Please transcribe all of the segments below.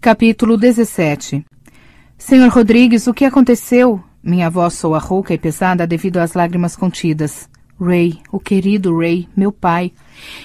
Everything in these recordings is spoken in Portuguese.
Capítulo 17 Senhor Rodrigues, o que aconteceu? Minha voz soa rouca e pesada devido às lágrimas contidas. Ray, o querido Ray, meu pai.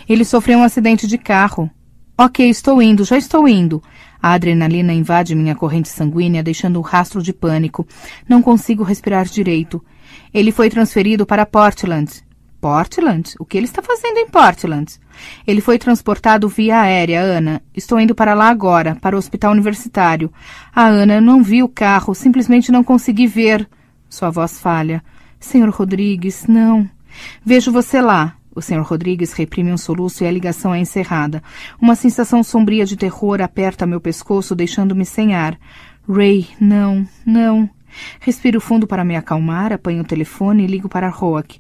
Ele sofreu um acidente de carro. Ok, estou indo, já estou indo. A adrenalina invade minha corrente sanguínea, deixando um rastro de pânico. Não consigo respirar direito. Ele foi transferido para Portland. Portland? O que ele está fazendo em Portland? Ele foi transportado via aérea, Ana. Estou indo para lá agora, para o hospital universitário. A Ana não viu o carro, simplesmente não consegui ver. Sua voz falha. Senhor Rodrigues, não. Vejo você lá. O senhor Rodrigues reprime um soluço e a ligação é encerrada. Uma sensação sombria de terror aperta meu pescoço, deixando-me sem ar. Ray, não, não. Respiro fundo para me acalmar, apanho o telefone e ligo para Roak.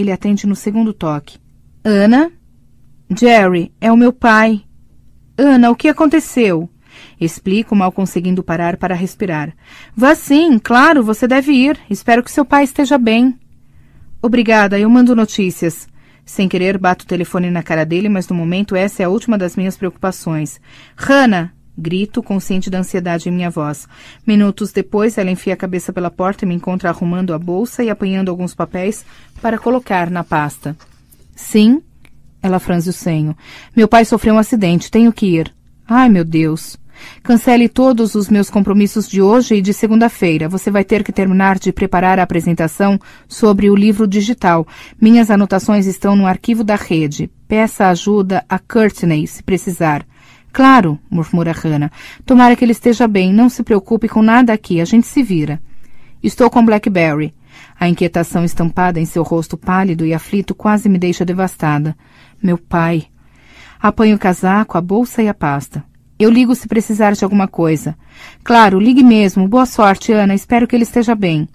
Ele atende no segundo toque. Ana? Jerry, é o meu pai. Ana, o que aconteceu? Explico, mal conseguindo parar para respirar. Vá sim, claro, você deve ir. Espero que seu pai esteja bem. Obrigada, eu mando notícias. Sem querer, bato o telefone na cara dele, mas no momento essa é a última das minhas preocupações. Hannah! Grito, consciente da ansiedade em minha voz. Minutos depois, ela enfia a cabeça pela porta e me encontra arrumando a bolsa e apanhando alguns papéis para colocar na pasta. Sim? Ela franze o senho. Meu pai sofreu um acidente, tenho que ir. Ai, meu Deus. Cancele todos os meus compromissos de hoje e de segunda-feira. Você vai ter que terminar de preparar a apresentação sobre o livro digital. Minhas anotações estão no arquivo da rede. Peça ajuda a Courtney se precisar. Claro, murmura Hannah. Tomara que ele esteja bem. Não se preocupe com nada aqui. A gente se vira. Estou com Blackberry. A inquietação estampada em seu rosto pálido e aflito quase me deixa devastada. Meu pai. Apanho o casaco, a bolsa e a pasta. Eu ligo se precisar de alguma coisa. Claro, ligue mesmo. Boa sorte, Ana. Espero que ele esteja bem.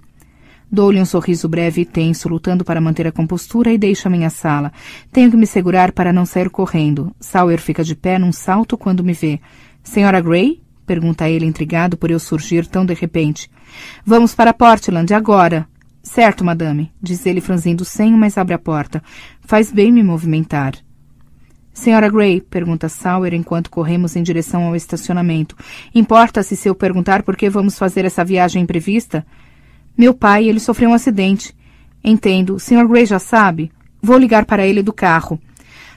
Dou-lhe um sorriso breve e tenso, lutando para manter a compostura e deixo a minha sala. Tenho que me segurar para não sair correndo. Sauer fica de pé num salto quando me vê. Senhora Gray? Pergunta ele, intrigado por eu surgir tão de repente. Vamos para Portland, agora. Certo, madame, diz ele franzindo o senho, mas abre a porta. Faz bem me movimentar. Senhora Gray, pergunta Sauer enquanto corremos em direção ao estacionamento. Importa-se se eu perguntar por que vamos fazer essa viagem imprevista? Meu pai, ele sofreu um acidente. Entendo. Sr. Gray já sabe? Vou ligar para ele do carro.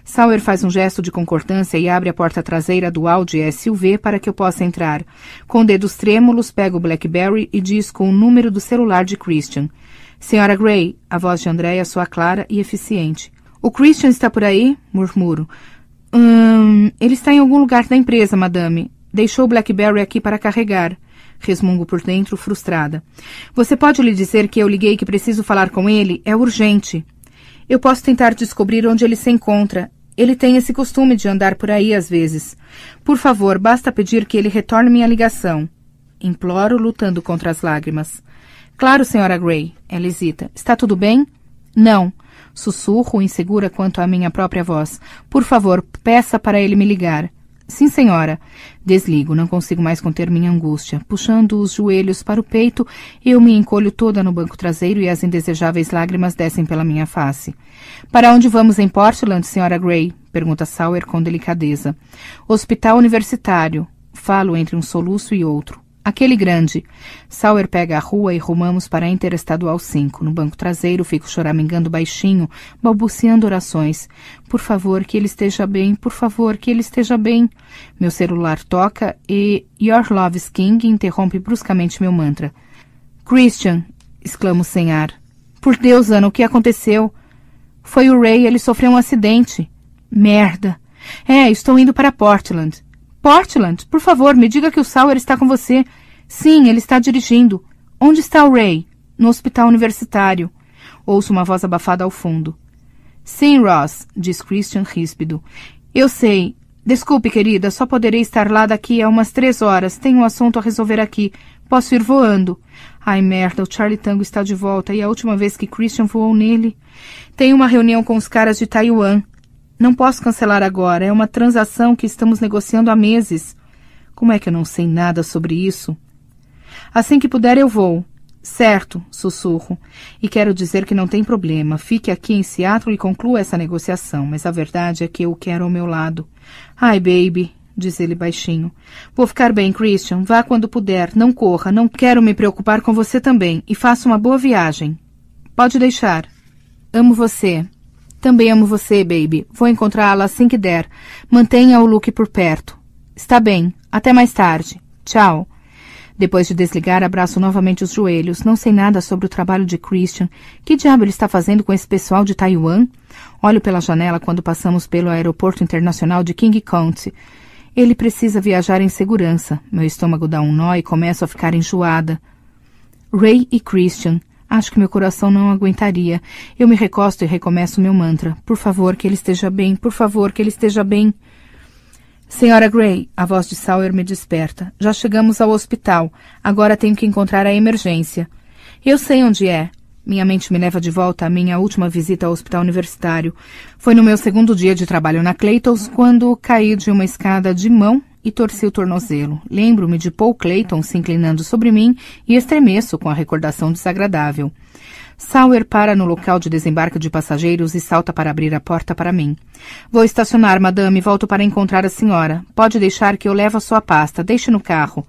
Sauer faz um gesto de concordância e abre a porta traseira do Audi SUV para que eu possa entrar. Com dedos trêmulos, pego o Blackberry e diz com o número do celular de Christian. Senhora Gray, a voz de Andréia soa clara e eficiente. O Christian está por aí? murmuro. Hum, ele está em algum lugar da empresa, madame. Deixou o Blackberry aqui para carregar. Resmungo por dentro, frustrada. Você pode lhe dizer que eu liguei que preciso falar com ele? É urgente. Eu posso tentar descobrir onde ele se encontra. Ele tem esse costume de andar por aí às vezes. Por favor, basta pedir que ele retorne minha ligação. Imploro, lutando contra as lágrimas. Claro, senhora Gray. Ela hesita. Está tudo bem? Não. Sussurro, insegura quanto à minha própria voz. Por favor, peça para ele me ligar. Sim, senhora. Desligo, não consigo mais conter minha angústia. Puxando os joelhos para o peito, eu me encolho toda no banco traseiro e as indesejáveis lágrimas descem pela minha face. Para onde vamos em Portland, senhora Gray? pergunta Sauer com delicadeza. Hospital Universitário. Falo entre um soluço e outro. Aquele grande. Sauer pega a rua e rumamos para a Interestadual 5. No banco traseiro fico choramingando baixinho, balbuciando orações. Por favor, que ele esteja bem, por favor, que ele esteja bem. Meu celular toca e Your Love King interrompe bruscamente meu mantra. Christian, exclamo sem ar. Por Deus, Ana, o que aconteceu? Foi o Ray, ele sofreu um acidente. Merda. É, estou indo para Portland. Portland, por favor, me diga que o Sauer está com você. Sim, ele está dirigindo. Onde está o Ray? No hospital universitário. Ouço uma voz abafada ao fundo. Sim, Ross, diz Christian ríspido. Eu sei. Desculpe, querida, só poderei estar lá daqui a umas três horas. Tenho um assunto a resolver aqui. Posso ir voando. Ai, merda, o Charlie Tango está de volta e a última vez que Christian voou nele. Tenho uma reunião com os caras de Taiwan. Não posso cancelar agora. É uma transação que estamos negociando há meses. Como é que eu não sei nada sobre isso? Assim que puder, eu vou. Certo, sussurro. E quero dizer que não tem problema. Fique aqui em Seattle e conclua essa negociação, mas a verdade é que eu o quero ao meu lado. Ai, baby, diz ele baixinho. Vou ficar bem, Christian. Vá quando puder. Não corra. Não quero me preocupar com você também. E faça uma boa viagem. Pode deixar. Amo você. Também amo você, baby. Vou encontrá-la assim que der. Mantenha o look por perto. Está bem. Até mais tarde. Tchau. Depois de desligar, abraço novamente os joelhos. Não sei nada sobre o trabalho de Christian. Que diabo ele está fazendo com esse pessoal de Taiwan? Olho pela janela quando passamos pelo aeroporto internacional de King County. Ele precisa viajar em segurança. Meu estômago dá um nó e começo a ficar enjoada. Ray e Christian. Acho que meu coração não aguentaria. Eu me recosto e recomeço meu mantra. Por favor, que ele esteja bem. Por favor, que ele esteja bem. Senhora Gray, a voz de Sawyer me desperta. Já chegamos ao hospital. Agora tenho que encontrar a emergência. Eu sei onde é. Minha mente me leva de volta à minha última visita ao hospital universitário. Foi no meu segundo dia de trabalho na Claytons quando caí de uma escada de mão e torci o tornozelo. Lembro-me de Paul Clayton se inclinando sobre mim e estremeço com a recordação desagradável. Sauer para no local de desembarque de passageiros e salta para abrir a porta para mim. Vou estacionar, madame, e volto para encontrar a senhora. Pode deixar que eu levo a sua pasta. Deixe no carro.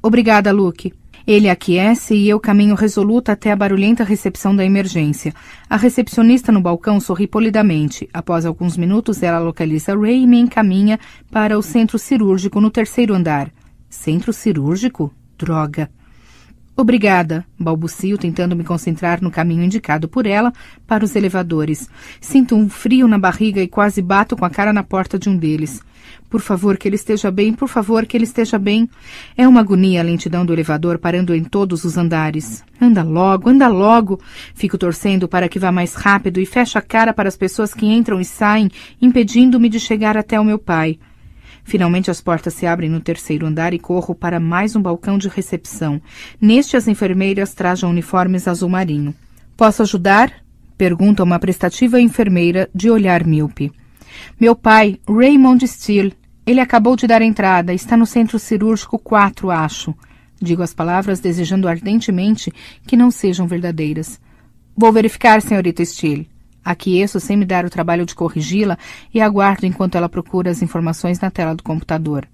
Obrigada, Luke. Ele aquece e eu caminho resoluta até a barulhenta recepção da emergência. A recepcionista no balcão sorri polidamente. Após alguns minutos, ela localiza Ray e me encaminha para o centro cirúrgico no terceiro andar. Centro cirúrgico? Droga! Obrigada, balbucio, tentando me concentrar no caminho indicado por ela para os elevadores. Sinto um frio na barriga e quase bato com a cara na porta de um deles. Por favor, que ele esteja bem, por favor, que ele esteja bem. É uma agonia a lentidão do elevador parando em todos os andares. Anda logo, anda logo. Fico torcendo para que vá mais rápido e fecho a cara para as pessoas que entram e saem, impedindo-me de chegar até o meu pai. Finalmente as portas se abrem no terceiro andar e corro para mais um balcão de recepção. Neste as enfermeiras trajam uniformes azul marinho. Posso ajudar? Pergunta uma prestativa enfermeira de olhar míope. Meu pai, Raymond Steele. Ele acabou de dar entrada, está no centro cirúrgico 4, acho. Digo as palavras desejando ardentemente que não sejam verdadeiras. Vou verificar, senhorita Steele. Aqueço sem me dar o trabalho de corrigi-la e aguardo enquanto ela procura as informações na tela do computador.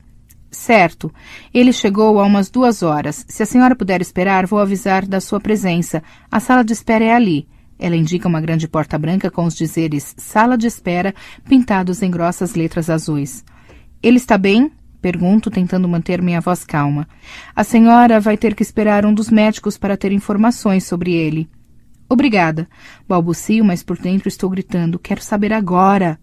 Certo. Ele chegou há umas duas horas. Se a senhora puder esperar, vou avisar da sua presença. A sala de espera é ali. Ela indica uma grande porta branca com os dizeres Sala de Espera pintados em grossas letras azuis. Ele está bem? Pergunto, tentando manter minha voz calma. A senhora vai ter que esperar um dos médicos para ter informações sobre ele. Obrigada. Balbucio, mas por dentro estou gritando: Quero saber agora.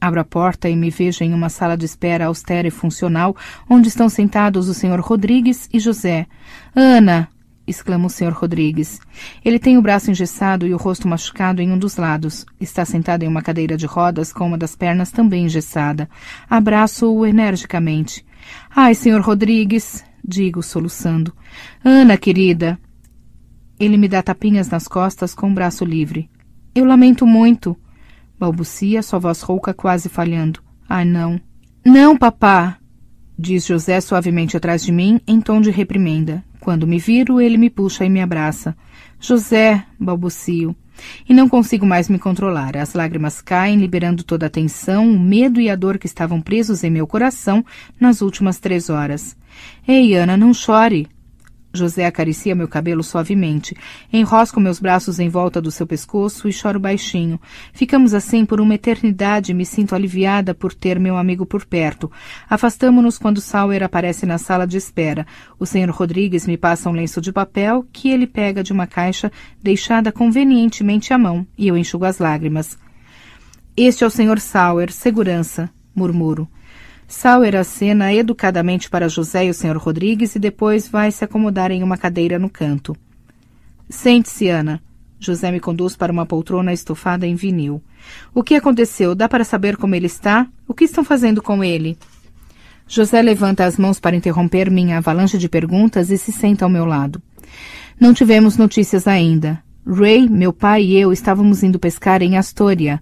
Abro a porta e me vejo em uma sala de espera austera e funcional, onde estão sentados o senhor Rodrigues e José. Ana! exclama o senhor Rodrigues. Ele tem o braço engessado e o rosto machucado em um dos lados. Está sentado em uma cadeira de rodas com uma das pernas também engessada. Abraço-o energicamente. Ai, senhor Rodrigues! digo, soluçando. Ana, querida! Ele me dá tapinhas nas costas com o braço livre. Eu lamento muito. Balbucia, sua voz rouca quase falhando. Ah, não. Não, papá! Diz José suavemente atrás de mim, em tom de reprimenda. Quando me viro, ele me puxa e me abraça. José! balbucio. E não consigo mais me controlar. As lágrimas caem, liberando toda a tensão, o medo e a dor que estavam presos em meu coração nas últimas três horas. Ei, Ana, não chore! José acaricia meu cabelo suavemente, enrosco meus braços em volta do seu pescoço e choro baixinho. Ficamos assim por uma eternidade e me sinto aliviada por ter meu amigo por perto. Afastamo-nos quando Sauer aparece na sala de espera. O senhor Rodrigues me passa um lenço de papel que ele pega de uma caixa deixada convenientemente à mão e eu enxugo as lágrimas. Este é o senhor Sauer, segurança, murmuro. Sauer acena educadamente para José e o Sr. Rodrigues e depois vai se acomodar em uma cadeira no canto. Sente-se, Ana. José me conduz para uma poltrona estofada em vinil. O que aconteceu? Dá para saber como ele está? O que estão fazendo com ele? José levanta as mãos para interromper minha avalanche de perguntas e se senta ao meu lado. Não tivemos notícias ainda. Ray, meu pai e eu estávamos indo pescar em Astoria.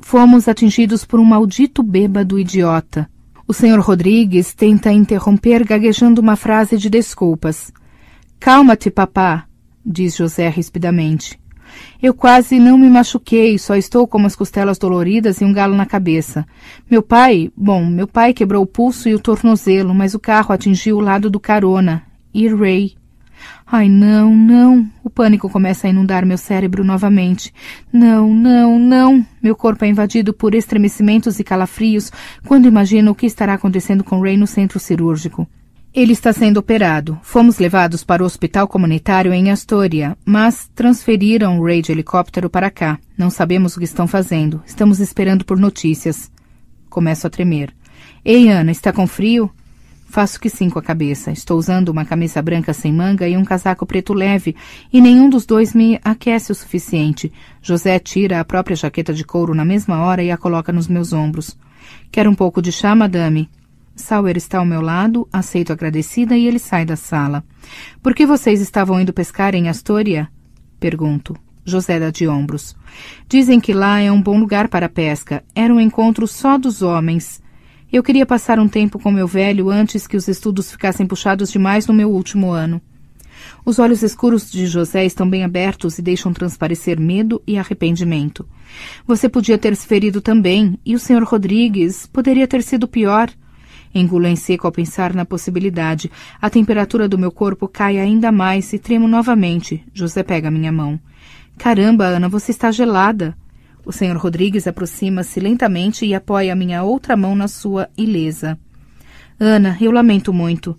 Fomos atingidos por um maldito bêbado idiota. O senhor Rodrigues tenta interromper gaguejando uma frase de desculpas. Calma-te, papá, diz José rispidamente. Eu quase não me machuquei, só estou com as costelas doloridas e um galo na cabeça. Meu pai, bom, meu pai quebrou o pulso e o tornozelo, mas o carro atingiu o lado do carona. E Ray Ai, não, não. O pânico começa a inundar meu cérebro novamente. Não, não, não. Meu corpo é invadido por estremecimentos e calafrios quando imagino o que estará acontecendo com Ray no centro cirúrgico. Ele está sendo operado. Fomos levados para o hospital comunitário em Astoria, mas transferiram o Ray de helicóptero para cá. Não sabemos o que estão fazendo. Estamos esperando por notícias. Começo a tremer. Ei, Ana, está com frio? Faço que sim com a cabeça. Estou usando uma camisa branca sem manga e um casaco preto leve, e nenhum dos dois me aquece o suficiente. José tira a própria jaqueta de couro na mesma hora e a coloca nos meus ombros. Quer um pouco de chá, madame? Sauer está ao meu lado, aceito agradecida e ele sai da sala. Por que vocês estavam indo pescar em Astoria? Pergunto. José dá de ombros. Dizem que lá é um bom lugar para a pesca. Era um encontro só dos homens. Eu queria passar um tempo com meu velho antes que os estudos ficassem puxados demais no meu último ano. Os olhos escuros de José estão bem abertos e deixam transparecer medo e arrependimento. Você podia ter se ferido também, e o Sr. Rodrigues poderia ter sido pior. Engulo em seco ao pensar na possibilidade. A temperatura do meu corpo cai ainda mais e tremo novamente. José pega minha mão. Caramba, Ana, você está gelada. O senhor Rodrigues aproxima-se lentamente e apoia a minha outra mão na sua ilesa. Ana, eu lamento muito.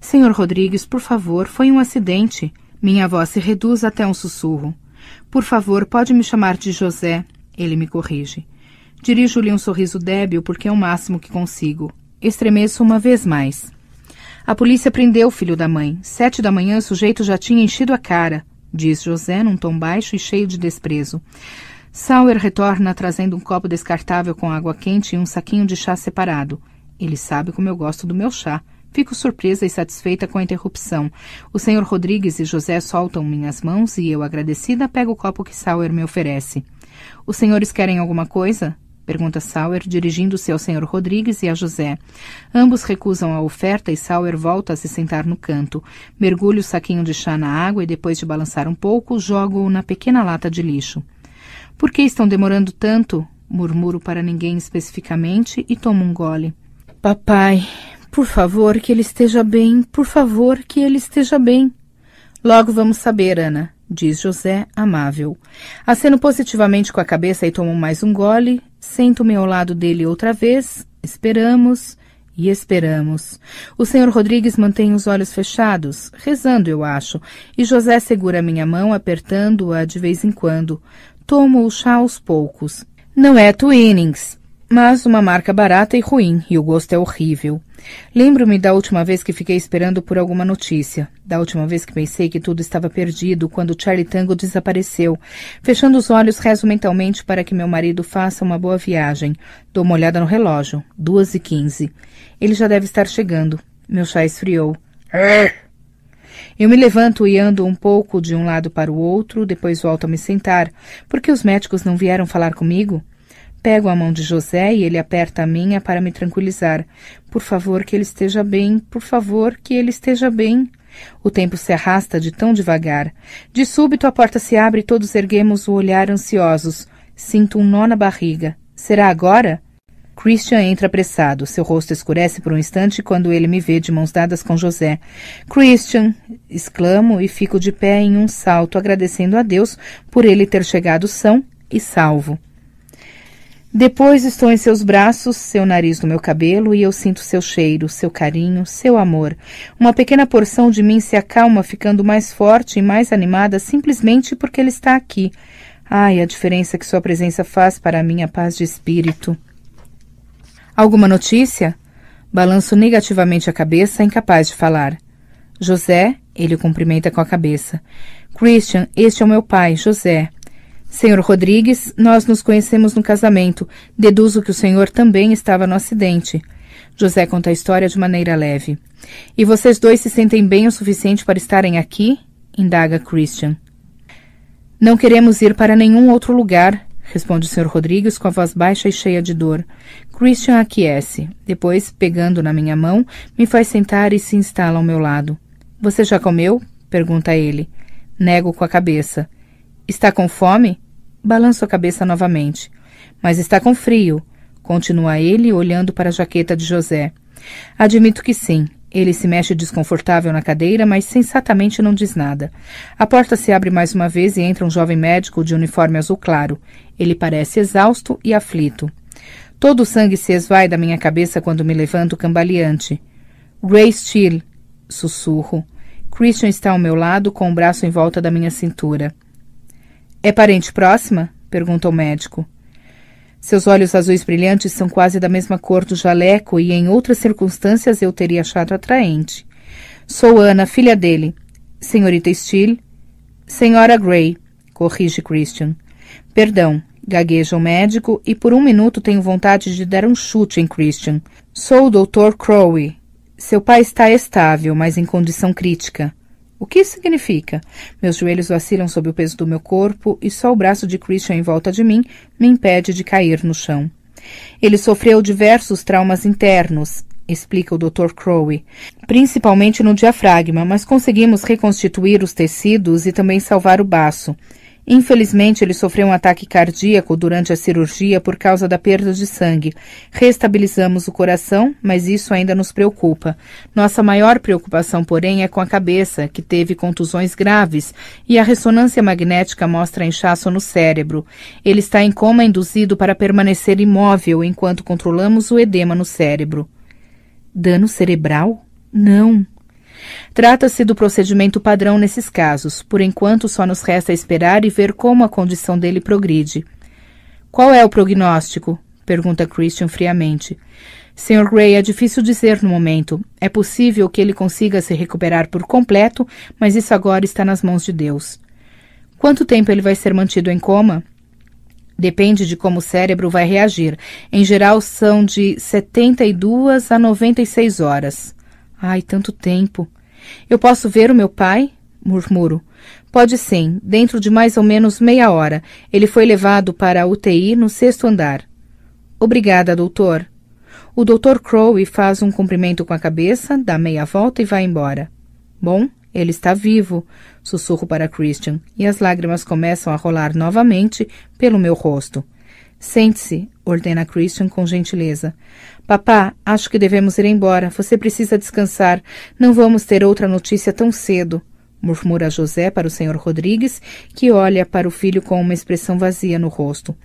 Senhor Rodrigues, por favor, foi um acidente. Minha voz se reduz até um sussurro. Por favor, pode me chamar de José. Ele me corrige. Dirijo-lhe um sorriso débil porque é o máximo que consigo. Estremeço uma vez mais. A polícia prendeu o filho da mãe. Sete da manhã o sujeito já tinha enchido a cara, diz José num tom baixo e cheio de desprezo. Sauer retorna trazendo um copo descartável com água quente e um saquinho de chá separado. Ele sabe como eu gosto do meu chá. Fico surpresa e satisfeita com a interrupção. O senhor Rodrigues e José soltam minhas mãos e eu, agradecida, pego o copo que Sauer me oferece. Os senhores querem alguma coisa? Pergunta Sauer, dirigindo-se ao senhor Rodrigues e a José. Ambos recusam a oferta e Sauer volta a se sentar no canto. Mergulho o saquinho de chá na água e, depois de balançar um pouco, jogo-o na pequena lata de lixo. Por que estão demorando tanto? Murmuro para ninguém especificamente e tomo um gole. Papai, por favor, que ele esteja bem, por favor, que ele esteja bem. Logo vamos saber, Ana, diz José, amável. Aceno positivamente com a cabeça e tomo mais um gole, sento-me ao lado dele outra vez, esperamos e esperamos. O senhor Rodrigues mantém os olhos fechados, rezando, eu acho, e José segura minha mão, apertando-a de vez em quando. Tomo o chá aos poucos. Não é Twinings, mas uma marca barata e ruim, e o gosto é horrível. Lembro-me da última vez que fiquei esperando por alguma notícia, da última vez que pensei que tudo estava perdido quando Charlie Tango desapareceu. Fechando os olhos, rezo mentalmente para que meu marido faça uma boa viagem. Dou uma olhada no relógio. Duas e quinze. Ele já deve estar chegando. Meu chá esfriou. Eu me levanto e ando um pouco de um lado para o outro, depois volto a me sentar. Porque os médicos não vieram falar comigo? Pego a mão de José e ele aperta a minha para me tranquilizar. Por favor, que ele esteja bem, por favor, que ele esteja bem. O tempo se arrasta de tão devagar. De súbito a porta se abre e todos erguemos o olhar ansiosos. Sinto um nó na barriga. Será agora? Christian entra apressado. Seu rosto escurece por um instante quando ele me vê de mãos dadas com José. Christian! exclamo e fico de pé em um salto, agradecendo a Deus por ele ter chegado são e salvo. Depois estou em seus braços, seu nariz no meu cabelo e eu sinto seu cheiro, seu carinho, seu amor. Uma pequena porção de mim se acalma, ficando mais forte e mais animada simplesmente porque ele está aqui. Ai, a diferença que sua presença faz para a minha paz de espírito. Alguma notícia? Balanço negativamente a cabeça, incapaz de falar. José, ele o cumprimenta com a cabeça. Christian, este é o meu pai, José. Senhor Rodrigues, nós nos conhecemos no casamento. Deduzo que o senhor também estava no acidente. José conta a história de maneira leve. E vocês dois se sentem bem o suficiente para estarem aqui? indaga Christian. Não queremos ir para nenhum outro lugar, responde o Sr. Rodrigues com a voz baixa e cheia de dor. Christian aquece. Depois, pegando na minha mão, me faz sentar e se instala ao meu lado. Você já comeu? pergunta ele. Nego com a cabeça. Está com fome? Balanço a cabeça novamente. Mas está com frio, continua ele, olhando para a jaqueta de José. Admito que sim. Ele se mexe desconfortável na cadeira, mas sensatamente não diz nada. A porta se abre mais uma vez e entra um jovem médico de uniforme azul claro. Ele parece exausto e aflito. Todo o sangue se esvai da minha cabeça quando me levanto cambaleante. Ray Steele, sussurro. Christian está ao meu lado, com o braço em volta da minha cintura. É parente próxima? pergunta o médico. Seus olhos azuis brilhantes são quase da mesma cor do jaleco e em outras circunstâncias eu teria achado atraente. Sou Ana, filha dele. Senhorita Steele? Senhora Gray, corrige Christian. Perdão, Gagueja o é médico e por um minuto tenho vontade de dar um chute em Christian. Sou o Dr. Crowley. Seu pai está estável, mas em condição crítica. O que isso significa? Meus joelhos vacilam sob o peso do meu corpo e só o braço de Christian em volta de mim me impede de cair no chão. Ele sofreu diversos traumas internos, explica o Dr. Crowley, principalmente no diafragma, mas conseguimos reconstituir os tecidos e também salvar o baço. Infelizmente, ele sofreu um ataque cardíaco durante a cirurgia por causa da perda de sangue. Restabilizamos o coração, mas isso ainda nos preocupa. Nossa maior preocupação, porém, é com a cabeça, que teve contusões graves e a ressonância magnética mostra inchaço no cérebro. Ele está em coma induzido para permanecer imóvel enquanto controlamos o edema no cérebro. Dano cerebral? Não. Trata-se do procedimento padrão nesses casos. Por enquanto, só nos resta esperar e ver como a condição dele progride. Qual é o prognóstico? pergunta Christian friamente. Sr. Gray, é difícil dizer no momento. É possível que ele consiga se recuperar por completo, mas isso agora está nas mãos de Deus. Quanto tempo ele vai ser mantido em coma? Depende de como o cérebro vai reagir. Em geral, são de 72 a 96 horas. Ai, tanto tempo. Eu posso ver o meu pai? Murmuro. Pode sim, dentro de mais ou menos meia hora. Ele foi levado para a UTI no sexto andar. Obrigada, doutor. O doutor Crowe faz um cumprimento com a cabeça, dá meia volta e vai embora. Bom, ele está vivo, sussurro para Christian, e as lágrimas começam a rolar novamente pelo meu rosto. Sente-se, ordena Christian com gentileza. Papá, acho que devemos ir embora. Você precisa descansar. Não vamos ter outra notícia tão cedo. Murmura José para o senhor Rodrigues, que olha para o filho com uma expressão vazia no rosto.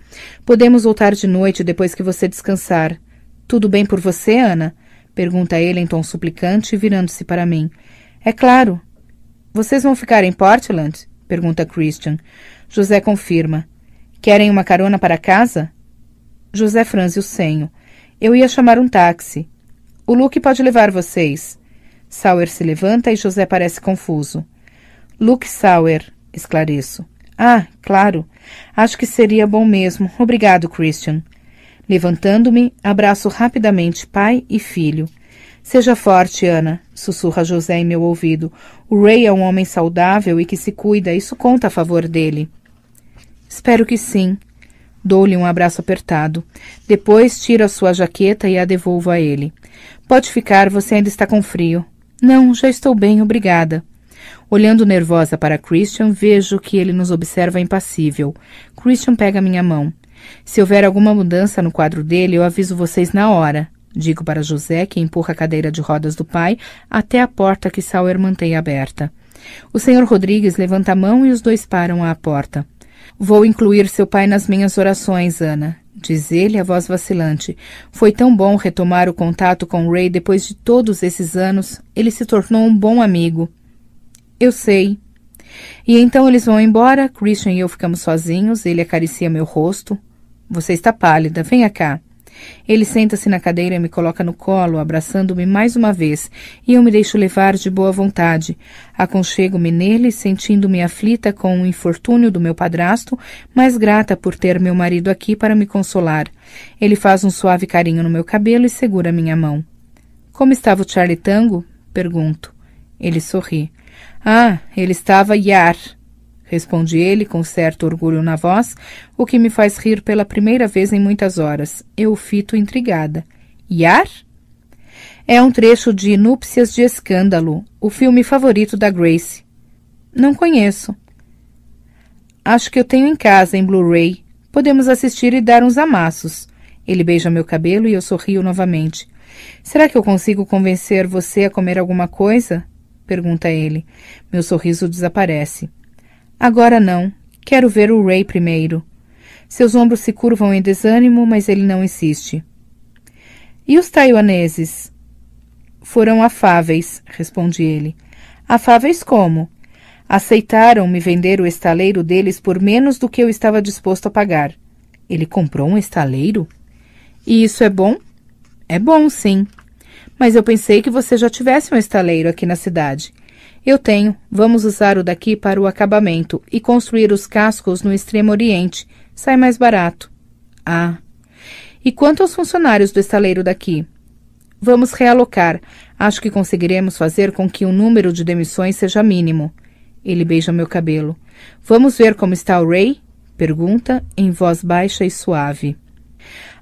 Podemos voltar de noite depois que você descansar. Tudo bem por você, Ana? Pergunta ele em tom suplicante, virando-se para mim. É claro. Vocês vão ficar em Portland? Pergunta Christian. José confirma. Querem uma carona para casa? José franze o senho. Eu ia chamar um táxi. O Luke pode levar vocês. Sauer se levanta e José parece confuso. Luke Sauer, esclareço. Ah, claro. Acho que seria bom mesmo. Obrigado, Christian. Levantando-me, abraço rapidamente pai e filho. Seja forte, Ana, sussurra José em meu ouvido. O Ray é um homem saudável e que se cuida, isso conta a favor dele. Espero que sim. Dou-lhe um abraço apertado. Depois tiro a sua jaqueta e a devolvo a ele. Pode ficar, você ainda está com frio. Não, já estou bem, obrigada. Olhando nervosa para Christian, vejo que ele nos observa impassível. Christian pega minha mão. Se houver alguma mudança no quadro dele, eu aviso vocês na hora. Digo para José, que empurra a cadeira de rodas do pai até a porta que Sauer mantém aberta. O senhor Rodrigues levanta a mão e os dois param à porta. Vou incluir seu pai nas minhas orações, Ana, diz ele a voz vacilante. Foi tão bom retomar o contato com Ray depois de todos esses anos. Ele se tornou um bom amigo. Eu sei. E então eles vão embora, Christian e eu ficamos sozinhos, ele acaricia meu rosto. Você está pálida, venha cá. Ele senta-se na cadeira e me coloca no colo, abraçando-me mais uma vez, e eu me deixo levar de boa vontade. Aconchego-me nele, sentindo-me aflita com o infortúnio do meu padrasto, mas grata por ter meu marido aqui para me consolar. Ele faz um suave carinho no meu cabelo e segura minha mão. Como estava o Charlie Tango? Pergunto. Ele sorri. Ah, ele estava Yar, Responde ele com certo orgulho na voz, o que me faz rir pela primeira vez em muitas horas. Eu fito intrigada. Yar? É um trecho de Núpcias de Escândalo, o filme favorito da Grace. Não conheço. Acho que eu tenho em casa, em Blu-ray. Podemos assistir e dar uns amassos. Ele beija meu cabelo e eu sorrio novamente. Será que eu consigo convencer você a comer alguma coisa? Pergunta ele. Meu sorriso desaparece. Agora não. Quero ver o Ray primeiro. Seus ombros se curvam em desânimo, mas ele não insiste. E os taiwaneses? Foram afáveis, responde ele. Afáveis como? Aceitaram-me vender o estaleiro deles por menos do que eu estava disposto a pagar. Ele comprou um estaleiro? E isso é bom? É bom, sim. Mas eu pensei que você já tivesse um estaleiro aqui na cidade. Eu tenho. Vamos usar o daqui para o acabamento e construir os cascos no Extremo Oriente. Sai mais barato. Ah. E quanto aos funcionários do estaleiro daqui? Vamos realocar. Acho que conseguiremos fazer com que o número de demissões seja mínimo. Ele beija meu cabelo. Vamos ver como está o Ray? Pergunta em voz baixa e suave.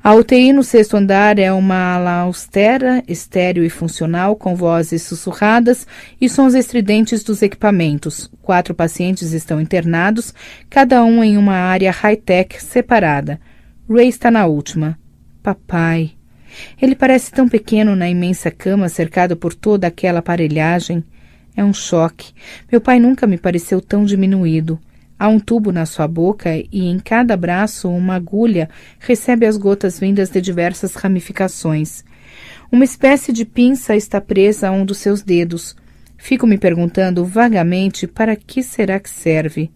A UTI no sexto andar é uma ala austera, estéreo e funcional, com vozes sussurradas e sons estridentes dos equipamentos. Quatro pacientes estão internados, cada um em uma área high-tech separada. Ray está na última. Papai. Ele parece tão pequeno na imensa cama cercado por toda aquela aparelhagem. É um choque. Meu pai nunca me pareceu tão diminuído. Há um tubo na sua boca e em cada braço uma agulha recebe as gotas vindas de diversas ramificações. Uma espécie de pinça está presa a um dos seus dedos. Fico me perguntando vagamente para que será que serve.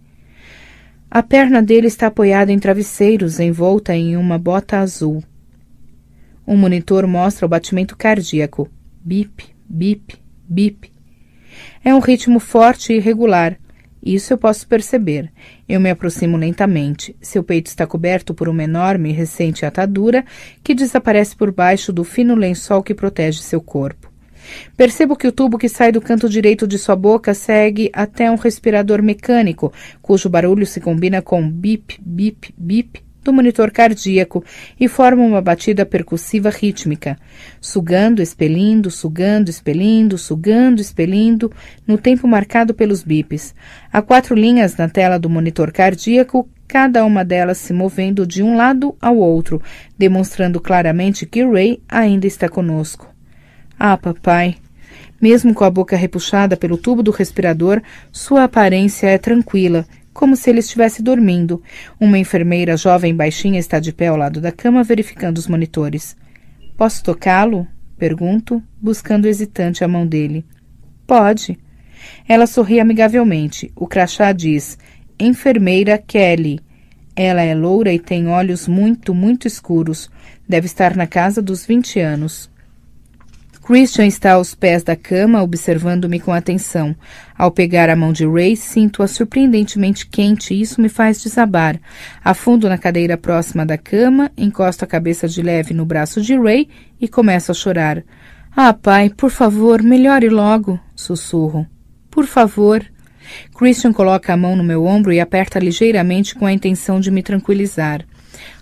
A perna dele está apoiada em travesseiros, envolta em uma bota azul. Um monitor mostra o batimento cardíaco. Bip, bip, bip. É um ritmo forte e irregular isso eu posso perceber. Eu me aproximo lentamente. Seu peito está coberto por uma enorme e recente atadura que desaparece por baixo do fino lençol que protege seu corpo. Percebo que o tubo que sai do canto direito de sua boca segue até um respirador mecânico, cujo barulho se combina com bip, bip, bip do monitor cardíaco e forma uma batida percussiva rítmica, sugando, expelindo, sugando, expelindo, sugando, expelindo, no tempo marcado pelos bips. Há quatro linhas na tela do monitor cardíaco, cada uma delas se movendo de um lado ao outro, demonstrando claramente que Ray ainda está conosco. Ah, papai! Mesmo com a boca repuxada pelo tubo do respirador, sua aparência é tranquila como se ele estivesse dormindo. Uma enfermeira jovem baixinha está de pé ao lado da cama verificando os monitores. Posso tocá-lo? Pergunto, buscando hesitante a mão dele. Pode. Ela sorri amigavelmente. O crachá diz: Enfermeira Kelly. Ela é loura e tem olhos muito, muito escuros. Deve estar na casa dos vinte anos. Christian está aos pés da cama, observando-me com atenção. Ao pegar a mão de Ray, sinto-a surpreendentemente quente e isso me faz desabar. Afundo na cadeira próxima da cama, encosto a cabeça de leve no braço de Ray e começo a chorar. Ah, pai, por favor, melhore logo, sussurro. Por favor. Christian coloca a mão no meu ombro e aperta ligeiramente com a intenção de me tranquilizar.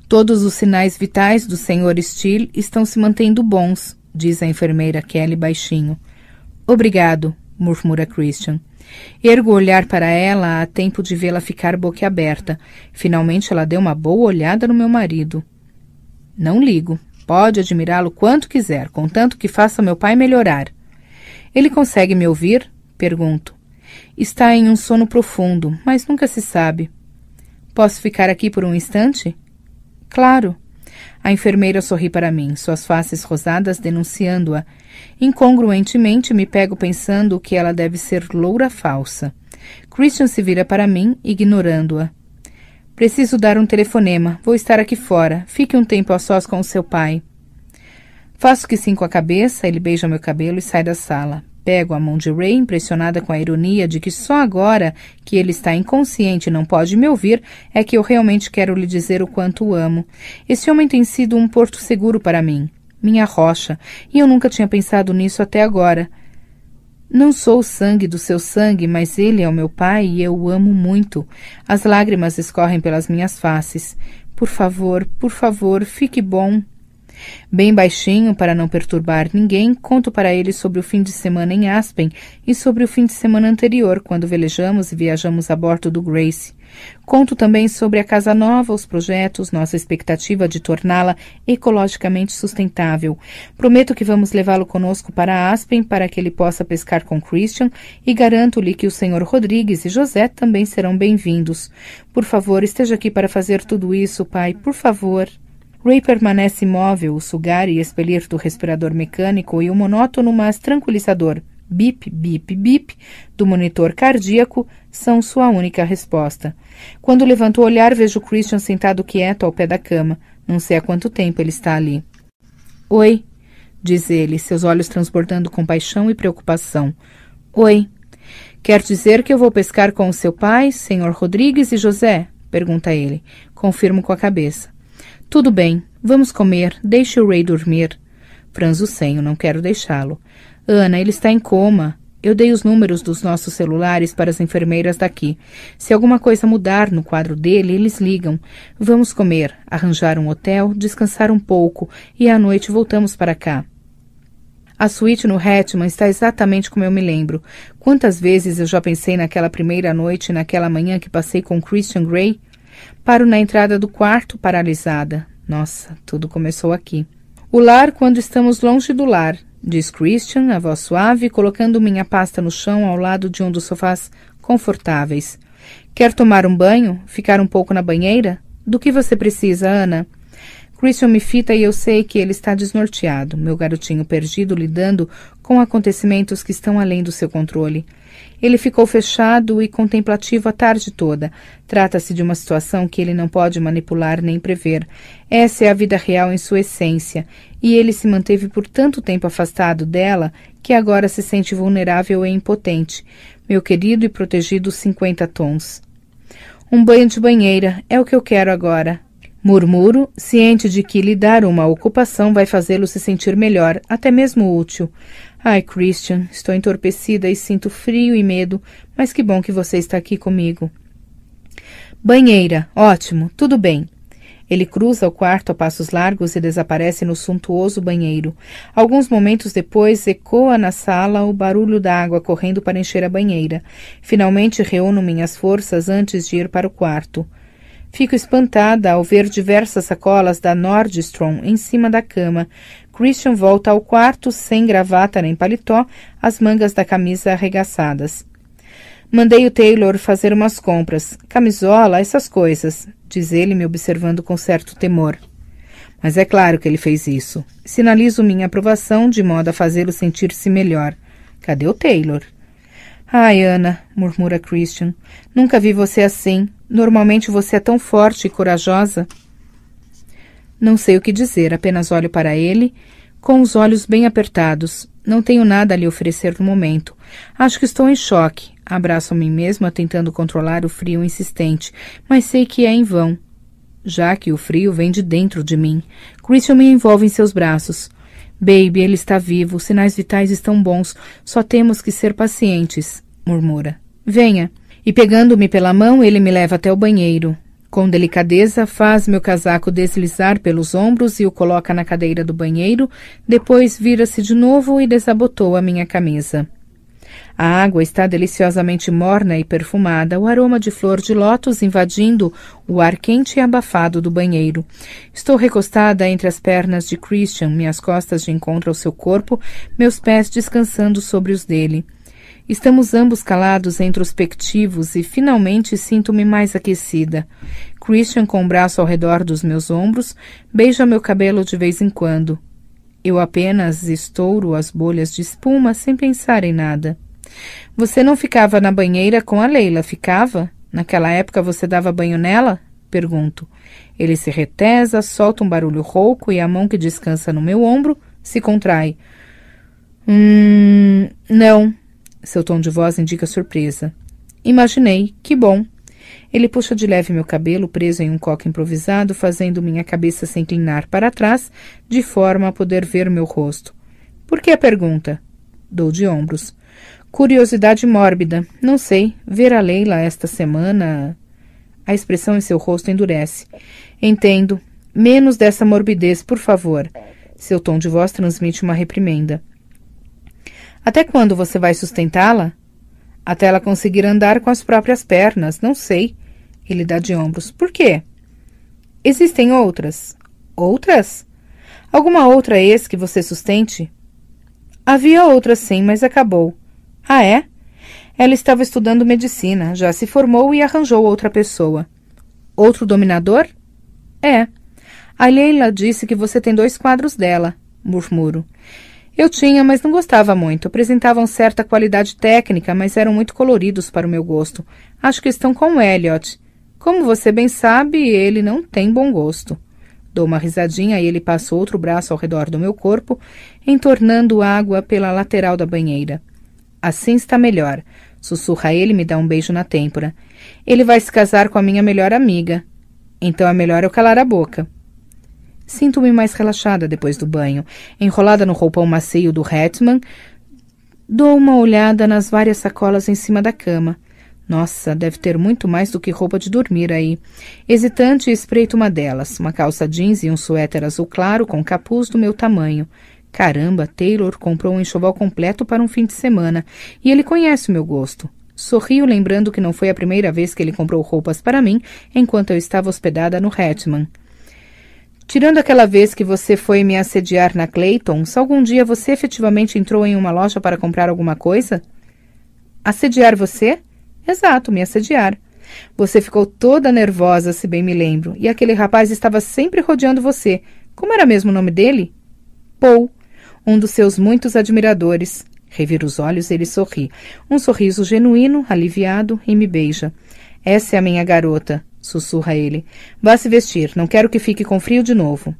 Todos os sinais vitais do Sr. Steele estão se mantendo bons, diz a enfermeira Kelly baixinho. Obrigado, murmura Christian. Ergo o olhar para ela a tempo de vê-la ficar boquiaberta. Finalmente ela deu uma boa olhada no meu marido. Não ligo. Pode admirá-lo quanto quiser, contanto que faça meu pai melhorar. Ele consegue me ouvir? Pergunto. Está em um sono profundo, mas nunca se sabe. Posso ficar aqui por um instante? Claro. A enfermeira sorri para mim, suas faces rosadas denunciando-a. Incongruentemente, me pego pensando que ela deve ser loura falsa. Christian se vira para mim, ignorando-a. Preciso dar um telefonema. Vou estar aqui fora. Fique um tempo a sós com o seu pai. Faço que sim com a cabeça, ele beija meu cabelo e sai da sala. Pego a mão de Ray, impressionada com a ironia de que só agora que ele está inconsciente e não pode me ouvir, é que eu realmente quero lhe dizer o quanto o amo. Esse homem tem sido um porto seguro para mim, minha rocha, e eu nunca tinha pensado nisso até agora. Não sou o sangue do seu sangue, mas ele é o meu pai e eu o amo muito. As lágrimas escorrem pelas minhas faces. Por favor, por favor, fique bom. Bem baixinho, para não perturbar ninguém, conto para ele sobre o fim de semana em Aspen e sobre o fim de semana anterior, quando velejamos e viajamos a bordo do Grace. Conto também sobre a casa nova, os projetos, nossa expectativa de torná-la ecologicamente sustentável. Prometo que vamos levá-lo conosco para Aspen para que ele possa pescar com Christian e garanto-lhe que o Sr. Rodrigues e José também serão bem-vindos. Por favor, esteja aqui para fazer tudo isso, pai, por favor. Ray permanece imóvel, o sugar e expelir do respirador mecânico e o monótono, mas tranquilizador bip, bip, bip do monitor cardíaco são sua única resposta. Quando levanto o olhar, vejo Christian sentado quieto ao pé da cama. Não sei há quanto tempo ele está ali. Oi, diz ele, seus olhos transbordando compaixão e preocupação. Oi. Quer dizer que eu vou pescar com o seu pai, senhor Rodrigues e José? pergunta ele. Confirmo com a cabeça. Tudo bem, vamos comer, deixe o Ray dormir. Franz o senho, não quero deixá-lo. Ana, ele está em coma. Eu dei os números dos nossos celulares para as enfermeiras daqui. Se alguma coisa mudar no quadro dele, eles ligam. Vamos comer, arranjar um hotel, descansar um pouco e à noite voltamos para cá. A suíte no Hetman está exatamente como eu me lembro. Quantas vezes eu já pensei naquela primeira noite e naquela manhã que passei com Christian Grey? Paro na entrada do quarto, paralisada. Nossa, tudo começou aqui. O lar quando estamos longe do lar, diz Christian, a voz suave, colocando minha pasta no chão ao lado de um dos sofás confortáveis. Quer tomar um banho? Ficar um pouco na banheira? Do que você precisa, Ana? Christian me fita e eu sei que ele está desnorteado, meu garotinho perdido lidando com acontecimentos que estão além do seu controle. Ele ficou fechado e contemplativo a tarde toda. Trata-se de uma situação que ele não pode manipular nem prever. Essa é a vida real em sua essência, e ele se manteve por tanto tempo afastado dela que agora se sente vulnerável e impotente. Meu querido e protegido 50 tons. Um banho de banheira é o que eu quero agora. Murmuro, ciente de que lhe dar uma ocupação vai fazê-lo se sentir melhor, até mesmo útil. Ai, Christian, estou entorpecida e sinto frio e medo, mas que bom que você está aqui comigo. Banheira, ótimo, tudo bem. Ele cruza o quarto a passos largos e desaparece no suntuoso banheiro. Alguns momentos depois, ecoa na sala o barulho da água correndo para encher a banheira. Finalmente reúno minhas forças antes de ir para o quarto. Fico espantada ao ver diversas sacolas da Nordstrom em cima da cama, Christian volta ao quarto sem gravata nem paletó, as mangas da camisa arregaçadas. Mandei o Taylor fazer umas compras, camisola, essas coisas, diz ele, me observando com certo temor. Mas é claro que ele fez isso. Sinalizo minha aprovação de modo a fazê-lo sentir-se melhor. Cadê o Taylor? Ai, Ana, murmura Christian, nunca vi você assim. Normalmente você é tão forte e corajosa. Não sei o que dizer, apenas olho para ele, com os olhos bem apertados. Não tenho nada a lhe oferecer no momento. Acho que estou em choque. Abraço a mim mesma, tentando controlar o frio insistente, mas sei que é em vão, já que o frio vem de dentro de mim. Christian me envolve em seus braços. Baby, ele está vivo, os sinais vitais estão bons, só temos que ser pacientes, murmura. Venha. E pegando-me pela mão, ele me leva até o banheiro. Com delicadeza, faz meu casaco deslizar pelos ombros e o coloca na cadeira do banheiro, depois vira-se de novo e desabotou a minha camisa. A água está deliciosamente morna e perfumada, o aroma de flor de lótus invadindo o ar quente e abafado do banheiro. Estou recostada entre as pernas de Christian, minhas costas de encontro ao seu corpo, meus pés descansando sobre os dele. Estamos ambos calados entre os pectivos e finalmente sinto-me mais aquecida. Christian, com o um braço ao redor dos meus ombros, beija meu cabelo de vez em quando. Eu apenas estouro as bolhas de espuma sem pensar em nada. Você não ficava na banheira com a Leila, ficava? Naquela época você dava banho nela? Pergunto. Ele se retesa, solta um barulho rouco e a mão que descansa no meu ombro se contrai. Hum, não. Seu tom de voz indica surpresa. Imaginei. Que bom. Ele puxa de leve meu cabelo, preso em um coque improvisado, fazendo minha cabeça se inclinar para trás, de forma a poder ver meu rosto. Por que a pergunta? Dou de ombros. Curiosidade mórbida. Não sei. Ver a Leila esta semana. A expressão em seu rosto endurece. Entendo. Menos dessa morbidez, por favor. Seu tom de voz transmite uma reprimenda. Até quando você vai sustentá-la? Até ela conseguir andar com as próprias pernas, não sei. Ele dá de ombros. Por quê? Existem outras. Outras? Alguma outra ex que você sustente? Havia outra sim, mas acabou. Ah, é? Ela estava estudando medicina, já se formou e arranjou outra pessoa. Outro dominador? É. A Leila disse que você tem dois quadros dela, murmuro. Eu tinha, mas não gostava muito. Apresentavam certa qualidade técnica, mas eram muito coloridos para o meu gosto. Acho que estão com o Elliot. Como você bem sabe, ele não tem bom gosto. Dou uma risadinha e ele passa outro braço ao redor do meu corpo, entornando água pela lateral da banheira. Assim está melhor. Sussurra ele e me dá um beijo na têmpora. Ele vai se casar com a minha melhor amiga. Então é melhor eu calar a boca. Sinto-me mais relaxada depois do banho. Enrolada no roupão macio do Hetman, dou uma olhada nas várias sacolas em cima da cama. Nossa, deve ter muito mais do que roupa de dormir aí. Hesitante, espreito uma delas, uma calça jeans e um suéter azul claro com capuz do meu tamanho. Caramba, Taylor comprou um enxoval completo para um fim de semana, e ele conhece o meu gosto. Sorrio lembrando que não foi a primeira vez que ele comprou roupas para mim enquanto eu estava hospedada no Hetman. Tirando aquela vez que você foi me assediar na Claytons, algum dia você efetivamente entrou em uma loja para comprar alguma coisa? Assediar você? Exato, me assediar. Você ficou toda nervosa, se bem me lembro, e aquele rapaz estava sempre rodeando você. Como era mesmo o nome dele? Paul, um dos seus muitos admiradores. Revira os olhos, ele sorri. Um sorriso genuíno, aliviado, e me beija. Essa é a minha garota sussurra ele. Vá se vestir. Não quero que fique com frio de novo.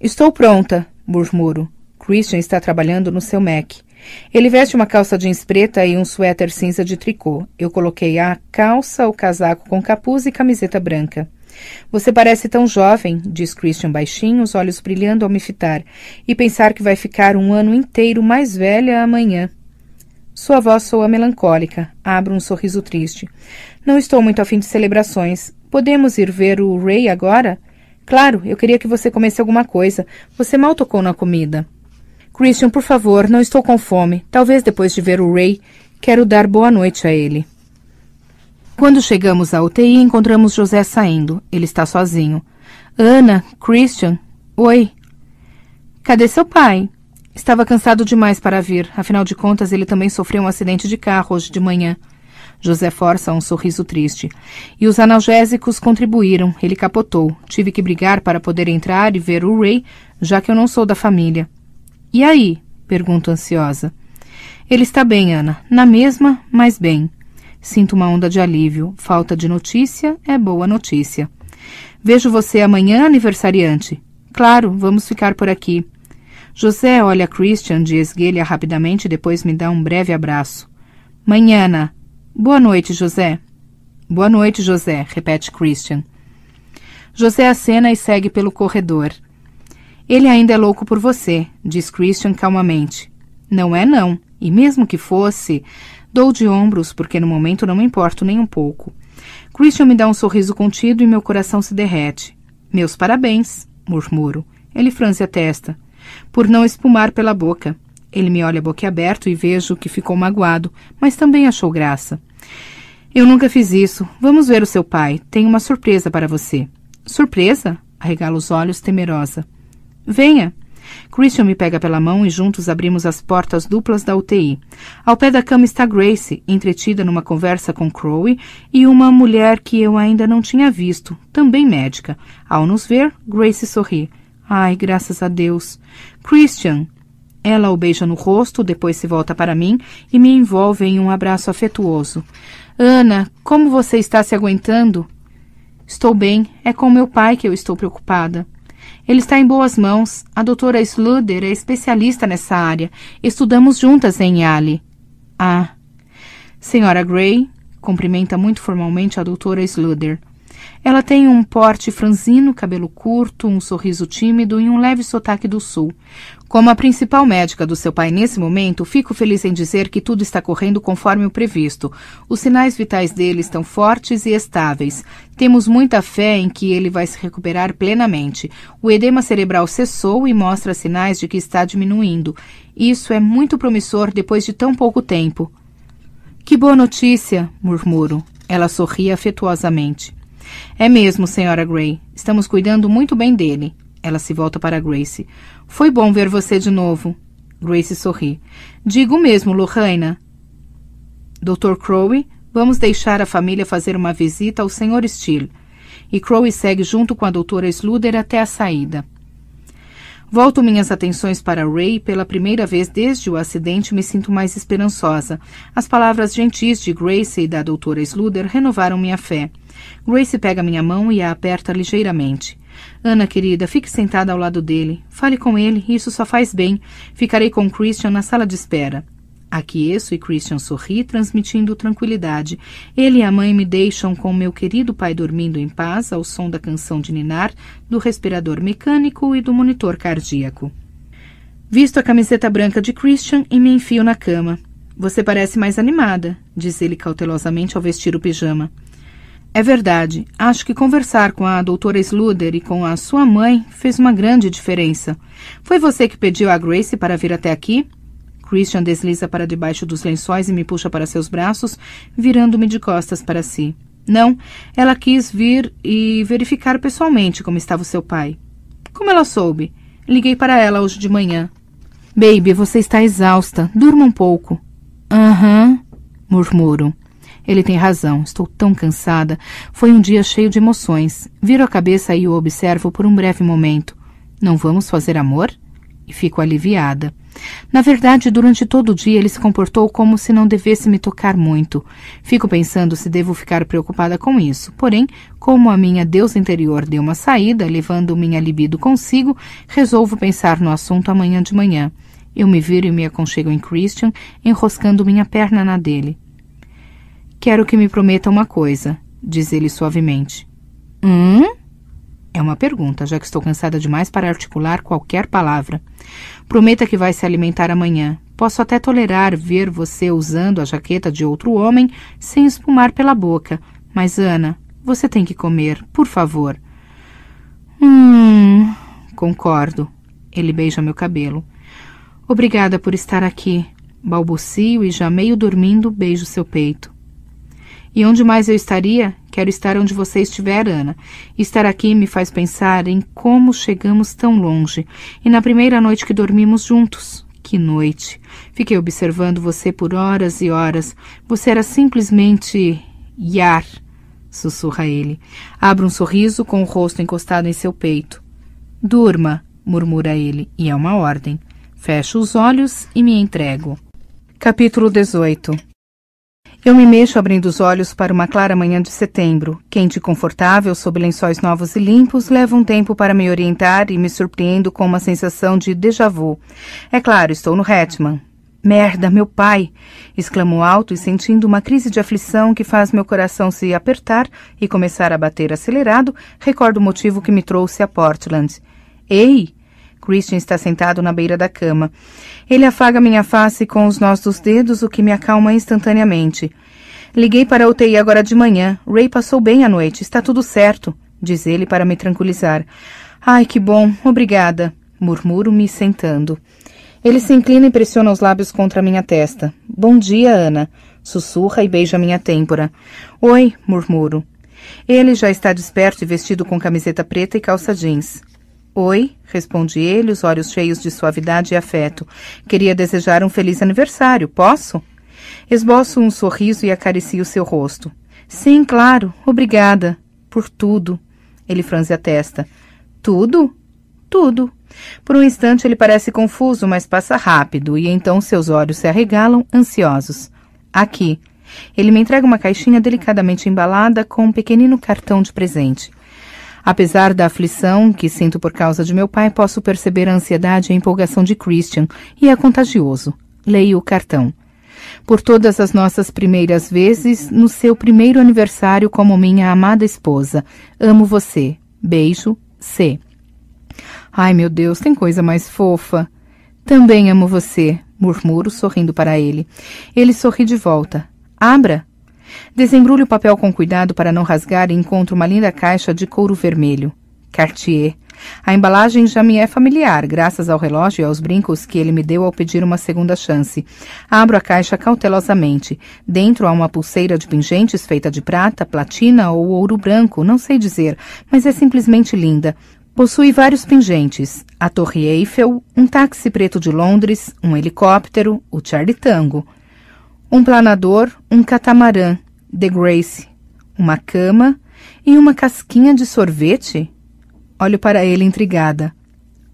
Estou pronta, murmuro. Christian está trabalhando no seu Mac. Ele veste uma calça jeans preta e um suéter cinza de tricô. Eu coloquei a calça, o casaco com capuz e camiseta branca. Você parece tão jovem, diz Christian baixinho, os olhos brilhando ao me fitar, e pensar que vai ficar um ano inteiro mais velha amanhã. Sua voz soa melancólica. Abro um sorriso triste. Não estou muito afim de celebrações. Podemos ir ver o Ray agora? Claro, eu queria que você comesse alguma coisa. Você mal tocou na comida. Christian, por favor, não estou com fome. Talvez depois de ver o Ray, quero dar boa noite a ele. Quando chegamos à UTI, encontramos José saindo. Ele está sozinho. Ana, Christian. Oi. Cadê seu pai? Estava cansado demais para vir, afinal de contas, ele também sofreu um acidente de carro hoje de manhã. José força um sorriso triste. E os analgésicos contribuíram. Ele capotou. Tive que brigar para poder entrar e ver o Ray, já que eu não sou da família. E aí? Pergunto ansiosa. Ele está bem, Ana. Na mesma, mas bem. Sinto uma onda de alívio. Falta de notícia é boa notícia. Vejo você amanhã, aniversariante. Claro, vamos ficar por aqui. José olha Christian de esguelha rapidamente e depois me dá um breve abraço. Manhana. Boa noite, José. Boa noite, José, repete Christian. José acena e segue pelo corredor. Ele ainda é louco por você, diz Christian calmamente. Não é, não. E mesmo que fosse, dou de ombros porque no momento não me importo nem um pouco. Christian me dá um sorriso contido e meu coração se derrete. Meus parabéns, murmuro. Ele franze a testa por não espumar pela boca. Ele me olha boquiaberto e vejo que ficou magoado, mas também achou graça. Eu nunca fiz isso. Vamos ver o seu pai. Tenho uma surpresa para você. Surpresa? Arregala os olhos, temerosa. Venha. Christian me pega pela mão e juntos abrimos as portas duplas da UTI. Ao pé da cama está Grace, entretida numa conversa com Crowe e uma mulher que eu ainda não tinha visto, também médica. Ao nos ver, Grace sorri. Ai, graças a Deus. Christian. Ela o beija no rosto, depois se volta para mim e me envolve em um abraço afetuoso. Ana, como você está se aguentando? Estou bem. É com meu pai que eu estou preocupada. Ele está em boas mãos. A doutora Sluder é especialista nessa área. Estudamos juntas em Yale. Ah. Senhora Gray cumprimenta muito formalmente a doutora Sluder. Ela tem um porte franzino, cabelo curto, um sorriso tímido e um leve sotaque do sul. Como a principal médica do seu pai nesse momento, fico feliz em dizer que tudo está correndo conforme o previsto. Os sinais vitais dele estão fortes e estáveis. Temos muita fé em que ele vai se recuperar plenamente. O edema cerebral cessou e mostra sinais de que está diminuindo. Isso é muito promissor depois de tão pouco tempo. Que boa notícia, murmuro. Ela sorri afetuosamente. É mesmo, senhora Gray. Estamos cuidando muito bem dele. Ela se volta para Grace. Foi bom ver você de novo. Grace sorri. Digo mesmo, Lorraina. Dr. Crowe, vamos deixar a família fazer uma visita ao Sr. Steele. E Crowe segue junto com a doutora Sluder até a saída. Volto minhas atenções para Ray pela primeira vez desde o acidente me sinto mais esperançosa. As palavras gentis de Grace e da doutora Sluder renovaram minha fé. Grace pega minha mão e a aperta ligeiramente. Ana, querida, fique sentada ao lado dele. Fale com ele, isso só faz bem. Ficarei com Christian na sala de espera. Aqueço e Christian sorri, transmitindo tranquilidade. Ele e a mãe me deixam com meu querido pai dormindo em paz ao som da canção de Ninar, do respirador mecânico e do monitor cardíaco. Visto a camiseta branca de Christian e me enfio na cama. Você parece mais animada, diz ele cautelosamente ao vestir o pijama. É verdade. Acho que conversar com a doutora Sluder e com a sua mãe fez uma grande diferença. Foi você que pediu a Grace para vir até aqui? Christian desliza para debaixo dos lençóis e me puxa para seus braços, virando-me de costas para si. Não, ela quis vir e verificar pessoalmente como estava o seu pai. Como ela soube? Liguei para ela hoje de manhã. Baby, você está exausta. Durma um pouco. Aham, uhum, murmuro. Ele tem razão, estou tão cansada. Foi um dia cheio de emoções. Viro a cabeça e o observo por um breve momento. Não vamos fazer amor? E fico aliviada. Na verdade, durante todo o dia ele se comportou como se não devesse me tocar muito. Fico pensando se devo ficar preocupada com isso. Porém, como a minha deusa interior deu uma saída, levando minha libido consigo, resolvo pensar no assunto amanhã de manhã. Eu me viro e me aconchego em Christian, enroscando minha perna na dele. Quero que me prometa uma coisa, diz ele suavemente. Hum? É uma pergunta, já que estou cansada demais para articular qualquer palavra. Prometa que vai se alimentar amanhã. Posso até tolerar ver você usando a jaqueta de outro homem sem espumar pela boca. Mas, Ana, você tem que comer, por favor. Hum, concordo. Ele beija meu cabelo. Obrigada por estar aqui. Balbucio e já meio dormindo beijo seu peito. E onde mais eu estaria? Quero estar onde você estiver, Ana. Estar aqui me faz pensar em como chegamos tão longe. E na primeira noite que dormimos juntos. Que noite! Fiquei observando você por horas e horas. Você era simplesmente. Yar, sussurra ele. Abre um sorriso com o rosto encostado em seu peito. Durma, murmura ele, e é uma ordem. Fecho os olhos e me entrego. Capítulo 18 eu me mexo abrindo os olhos para uma clara manhã de setembro. Quente e confortável, sob lençóis novos e limpos, leva um tempo para me orientar e me surpreendo com uma sensação de déjà vu. É claro, estou no Hetman. Merda, meu pai! exclamo alto e sentindo uma crise de aflição que faz meu coração se apertar e começar a bater acelerado, recordo o motivo que me trouxe a Portland. Ei! Christian está sentado na beira da cama. Ele afaga minha face com os nós dos dedos, o que me acalma instantaneamente. Liguei para a UTI agora de manhã. Ray passou bem a noite. Está tudo certo, diz ele para me tranquilizar. Ai, que bom. Obrigada, murmuro me sentando. Ele se inclina e pressiona os lábios contra minha testa. Bom dia, Ana. Sussurra e beija minha têmpora. Oi, murmuro. Ele já está desperto e vestido com camiseta preta e calça jeans. Oi, responde ele, os olhos cheios de suavidade e afeto. Queria desejar um feliz aniversário, posso? Esboço um sorriso e acaricio seu rosto. Sim, claro, obrigada. Por tudo. Ele franze a testa. Tudo? Tudo. Por um instante ele parece confuso, mas passa rápido, e então seus olhos se arregalam, ansiosos. Aqui. Ele me entrega uma caixinha delicadamente embalada com um pequenino cartão de presente. Apesar da aflição que sinto por causa de meu pai, posso perceber a ansiedade e a empolgação de Christian, e é contagioso. Leio o cartão. Por todas as nossas primeiras vezes, no seu primeiro aniversário como minha amada esposa. Amo você. Beijo, C. Ai, meu Deus, tem coisa mais fofa. Também amo você, murmuro, sorrindo para ele. Ele sorri de volta. Abra! Desembrulho o papel com cuidado para não rasgar e encontro uma linda caixa de couro vermelho. Cartier. A embalagem já me é familiar, graças ao relógio e aos brincos que ele me deu ao pedir uma segunda chance. Abro a caixa cautelosamente. Dentro há uma pulseira de pingentes feita de prata, platina ou ouro branco, não sei dizer, mas é simplesmente linda. Possui vários pingentes: a Torre Eiffel, um táxi preto de Londres, um helicóptero, o Charlie Tango um planador, um catamarã, de Grace, uma cama e uma casquinha de sorvete? Olho para ele intrigada.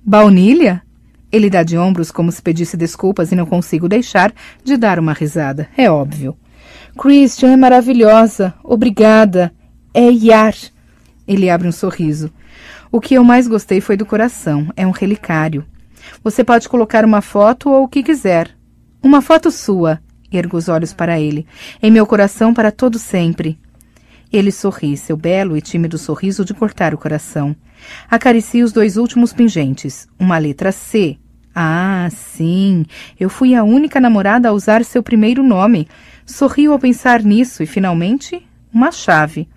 Baunilha? Ele dá de ombros como se pedisse desculpas e não consigo deixar de dar uma risada, é óbvio. Christian é maravilhosa, obrigada. É Yar. Ele abre um sorriso. O que eu mais gostei foi do coração, é um relicário. Você pode colocar uma foto ou o que quiser. Uma foto sua. Ergo os olhos para ele. Em meu coração para todo sempre. Ele sorri, seu belo e tímido sorriso de cortar o coração. Acaricia os dois últimos pingentes. Uma letra C. Ah, sim. Eu fui a única namorada a usar seu primeiro nome. Sorriu ao pensar nisso e, finalmente, uma chave.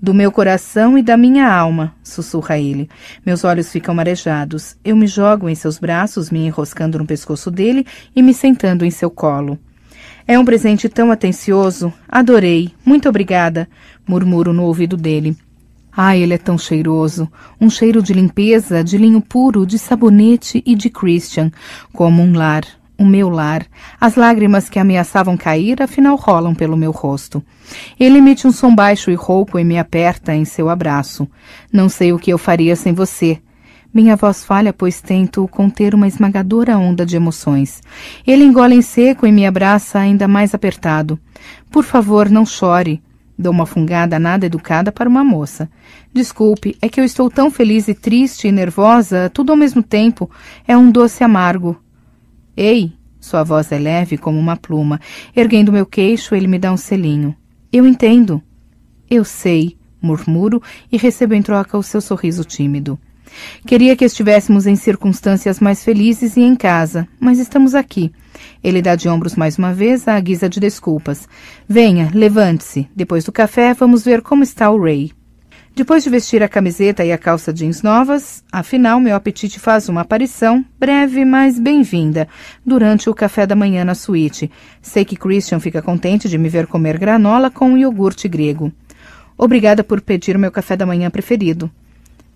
Do meu coração e da minha alma, sussurra ele. Meus olhos ficam marejados. Eu me jogo em seus braços, me enroscando no pescoço dele e me sentando em seu colo. É um presente tão atencioso. Adorei. Muito obrigada, murmuro no ouvido dele. Ah, ele é tão cheiroso. Um cheiro de limpeza, de linho puro, de sabonete e de Christian, como um lar, o meu lar. As lágrimas que ameaçavam cair, afinal, rolam pelo meu rosto. Ele emite um som baixo e rouco e me aperta em seu abraço. Não sei o que eu faria sem você. Minha voz falha, pois tento conter uma esmagadora onda de emoções. Ele engole em seco e me abraça ainda mais apertado. Por favor, não chore. Dou uma fungada nada educada para uma moça. Desculpe, é que eu estou tão feliz e triste e nervosa, tudo ao mesmo tempo. É um doce amargo. Ei! Sua voz é leve como uma pluma. Erguendo meu queixo, ele me dá um selinho. Eu entendo. Eu sei, murmuro e recebo em troca o seu sorriso tímido. Queria que estivéssemos em circunstâncias mais felizes e em casa, mas estamos aqui. Ele dá de ombros mais uma vez à guisa de desculpas. Venha, levante-se. Depois do café, vamos ver como está o Ray. Depois de vestir a camiseta e a calça jeans novas, afinal, meu apetite faz uma aparição, breve, mas bem-vinda, durante o café da manhã na suíte. Sei que Christian fica contente de me ver comer granola com iogurte grego. Obrigada por pedir meu café da manhã preferido.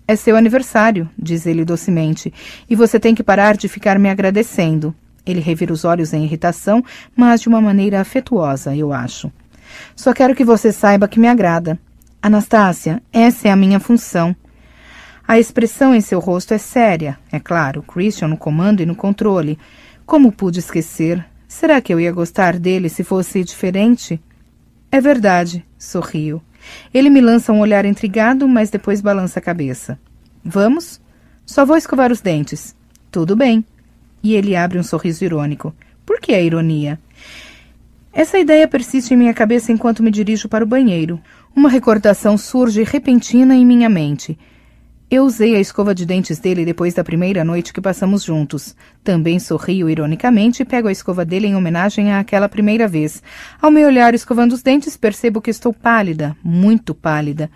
É seu aniversário, diz ele docemente, e você tem que parar de ficar me agradecendo. Ele revira os olhos em irritação, mas de uma maneira afetuosa, eu acho. Só quero que você saiba que me agrada. Anastácia, essa é a minha função. A expressão em seu rosto é séria, é claro, Christian no comando e no controle. Como pude esquecer? Será que eu ia gostar dele se fosse diferente? É verdade, sorriu. Ele me lança um olhar intrigado, mas depois balança a cabeça. Vamos? Só vou escovar os dentes. Tudo bem. E ele abre um sorriso irônico. Por que a ironia? Essa ideia persiste em minha cabeça enquanto me dirijo para o banheiro. Uma recordação surge repentina em minha mente. Eu usei a escova de dentes dele depois da primeira noite que passamos juntos. Também sorrio ironicamente e pego a escova dele em homenagem àquela primeira vez. Ao me olhar escovando os dentes, percebo que estou pálida, muito pálida.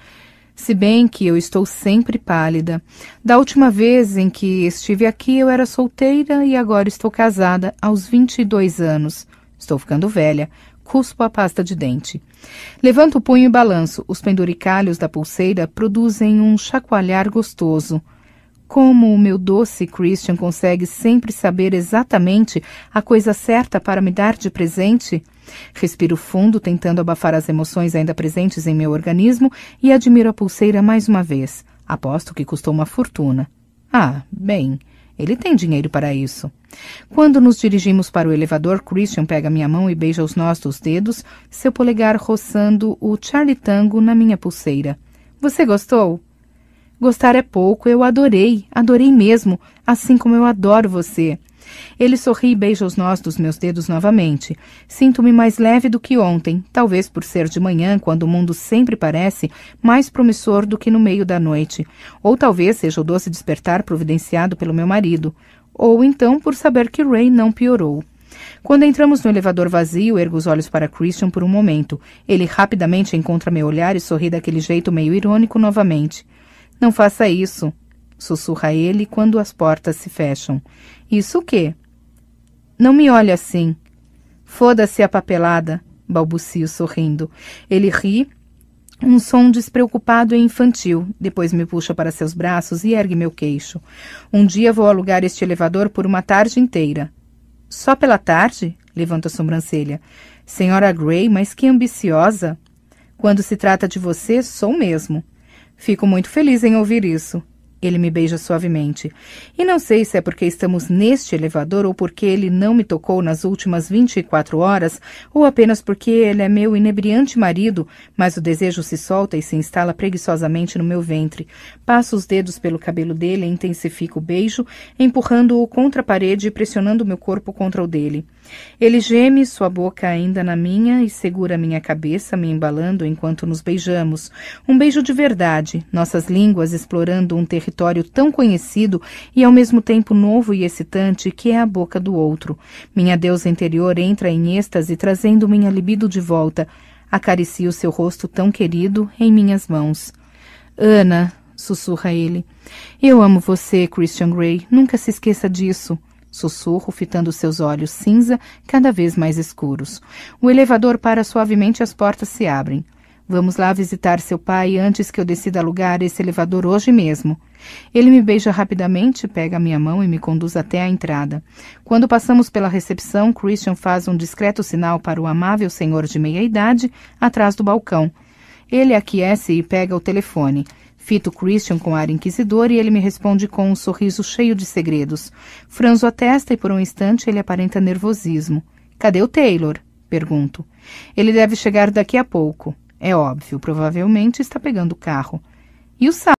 Se bem que eu estou sempre pálida. Da última vez em que estive aqui, eu era solteira e agora estou casada, aos 22 anos. Estou ficando velha cuspo a pasta de dente. Levanto o punho e balanço. Os penduricalhos da pulseira produzem um chacoalhar gostoso. Como o meu doce Christian consegue sempre saber exatamente a coisa certa para me dar de presente? Respiro fundo, tentando abafar as emoções ainda presentes em meu organismo e admiro a pulseira mais uma vez. Aposto que custou uma fortuna. Ah, bem. Ele tem dinheiro para isso. Quando nos dirigimos para o elevador, Christian pega minha mão e beija os nós dos dedos, seu polegar roçando o Charlie Tango na minha pulseira. Você gostou? Gostar é pouco, eu adorei, adorei mesmo, assim como eu adoro você. Ele sorri e beija os nós dos meus dedos novamente. Sinto-me mais leve do que ontem, talvez por ser de manhã, quando o mundo sempre parece mais promissor do que no meio da noite. Ou talvez seja o doce despertar providenciado pelo meu marido. Ou então por saber que Ray não piorou. Quando entramos no elevador vazio, ergo os olhos para Christian por um momento. Ele rapidamente encontra meu olhar e sorri daquele jeito meio irônico novamente. Não faça isso, sussurra ele quando as portas se fecham. Isso o quê? Não me olhe assim. Foda-se a papelada, balbucio sorrindo. Ele ri, um som despreocupado e infantil. Depois me puxa para seus braços e ergue meu queixo. Um dia vou alugar este elevador por uma tarde inteira. Só pela tarde? Levanta a sobrancelha. Senhora Gray, mas que ambiciosa! Quando se trata de você, sou mesmo. Fico muito feliz em ouvir isso. Ele me beija suavemente. E não sei se é porque estamos neste elevador ou porque ele não me tocou nas últimas 24 horas, ou apenas porque ele é meu inebriante marido, mas o desejo se solta e se instala preguiçosamente no meu ventre. Passo os dedos pelo cabelo dele e intensifico o beijo, empurrando-o contra a parede e pressionando meu corpo contra o dele. Ele geme sua boca ainda na minha e segura minha cabeça, me embalando enquanto nos beijamos. Um beijo de verdade, nossas línguas explorando um território tão conhecido e ao mesmo tempo novo e excitante que é a boca do outro. Minha deusa interior entra em êxtase, trazendo minha libido de volta. Acaricio seu rosto tão querido em minhas mãos. Ana, sussurra ele. Eu amo você, Christian Grey. Nunca se esqueça disso sussurro, fitando seus olhos cinza, cada vez mais escuros. O elevador para suavemente as portas se abrem. Vamos lá visitar seu pai antes que eu decida alugar esse elevador hoje mesmo. Ele me beija rapidamente, pega minha mão e me conduz até a entrada. Quando passamos pela recepção, Christian faz um discreto sinal para o amável senhor de meia idade atrás do balcão. Ele aquece e pega o telefone. Fito Christian com ar inquisidor e ele me responde com um sorriso cheio de segredos. Franzo a testa e por um instante ele aparenta nervosismo. Cadê o Taylor? Pergunto. Ele deve chegar daqui a pouco. É óbvio, provavelmente está pegando o carro. E o Sá?